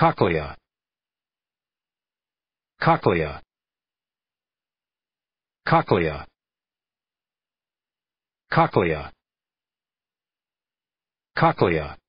Cochlea. Cochlea. Cochlea. Cochlea. Cochlea.